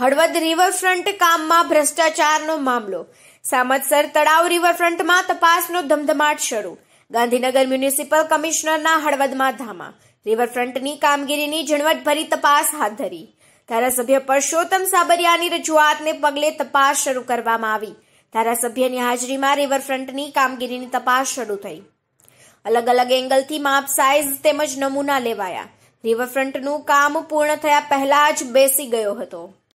Halvad riverfront કામમાં ભ્રષ્ટાચારનો મામલો સામતસર તળાવ રિવરફ્રન્ટમાં તપાસનો ધમધમાટ શરૂ ગાંધીનગર મ્યુનિસિપલ કમિશનરના હળવદમાં ધામા રિવરફ્રન્ટની કામગીરીની ઝીણવટભરી તપાસ હાથ ધરી ધારાસભ્ય પરસોત્તમ સાબરિયાની રજૂઆતને પગલે તપાસ શરૂ કરવામાં આવી ધારાસભ્યની હાજરીમાં રિવરફ્રન્ટની કામગીરીની તપાસ શરૂ થઈ અલગ અલગ એંગલથી માપ સાઇઝ તેમજ નમૂના લેવાયા રિવરફ્રન્ટનું કામ પૂર્ણ થયા પહેલા જ બેસી ગયો હતો